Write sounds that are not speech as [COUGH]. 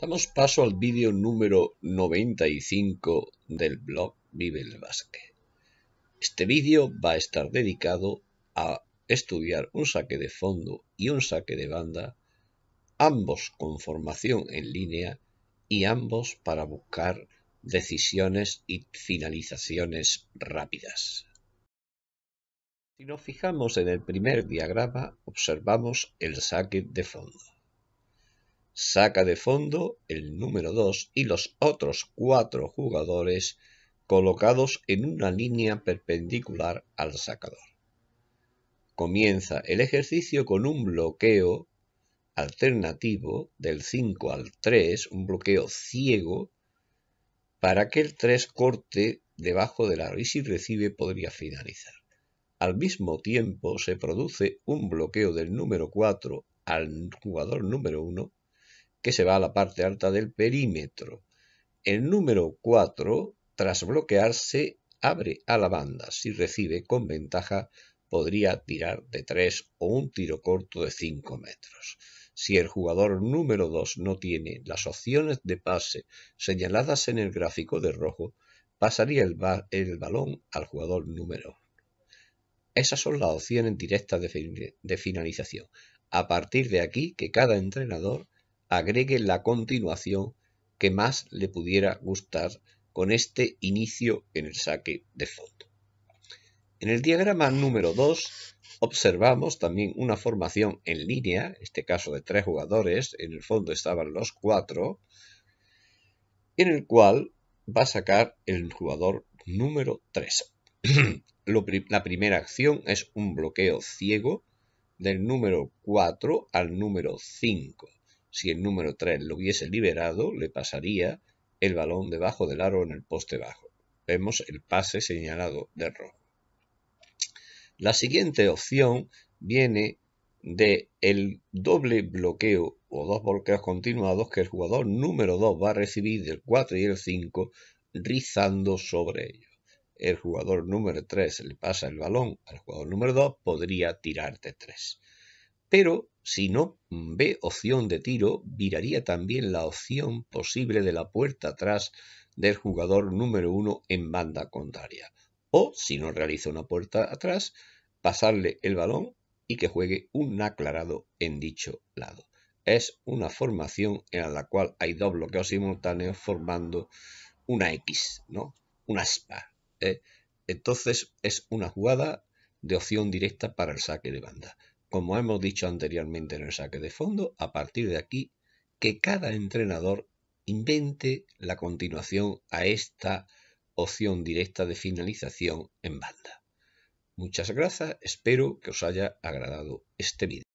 Damos paso al vídeo número 95 del blog Vive el Básquet. Este vídeo va a estar dedicado a estudiar un saque de fondo y un saque de banda, ambos con formación en línea y ambos para buscar decisiones y finalizaciones rápidas. Si nos fijamos en el primer diagrama, observamos el saque de fondo saca de fondo el número 2 y los otros cuatro jugadores colocados en una línea perpendicular al sacador. Comienza el ejercicio con un bloqueo alternativo del 5 al 3, un bloqueo ciego, para que el 3 corte debajo la la y si recibe podría finalizar. Al mismo tiempo se produce un bloqueo del número 4 al jugador número 1 que se va a la parte alta del perímetro. El número 4, tras bloquearse, abre a la banda. Si recibe con ventaja, podría tirar de 3 o un tiro corto de 5 metros. Si el jugador número 2 no tiene las opciones de pase señaladas en el gráfico de rojo, pasaría el, balón al jugador número 1. Esas son las opciones directas de finalización. A partir de aquí, que cada entrenador agregue la continuación que más le pudiera gustar con este inicio en el saque de fondo. En el diagrama número 2 observamos también una formación en línea, en este caso de tres jugadores, en el fondo estaban los cuatro, en el cual va a sacar el jugador número 3. [CLEARS THROAT] la primera acción es un bloqueo ciego del número 4 al número 5. Si el número 3 lo hubiese liberado, le pasaría el balón debajo del aro en el poste bajo. Vemos el pase señalado de rojo. La siguiente opción viene de el doble bloqueo o dos bloqueos continuados que el jugador número 2 va a recibir del 4 y el 5 rizando sobre ellos. El jugador número 3 le pasa el balón al jugador número 2, podría de 3 pero si no mm, ve opción de tiro, viraría también la opción posible de la puerta atrás del jugador número uno en banda contraria. O, si no realiza una puerta atrás, pasarle el balón y que juegue un aclarado en dicho lado. Es una formación en la cual hay dos bloqueos simultáneos formando una X, ¿no? Una SPA. ¿eh? Entonces es una jugada de opción directa para el saque de banda como hemos dicho anteriormente en el saque de fondo, a partir de aquí, que cada entrenador invente la continuación a esta opción directa de finalización en banda. Muchas gracias, espero que os haya agradado este vídeo.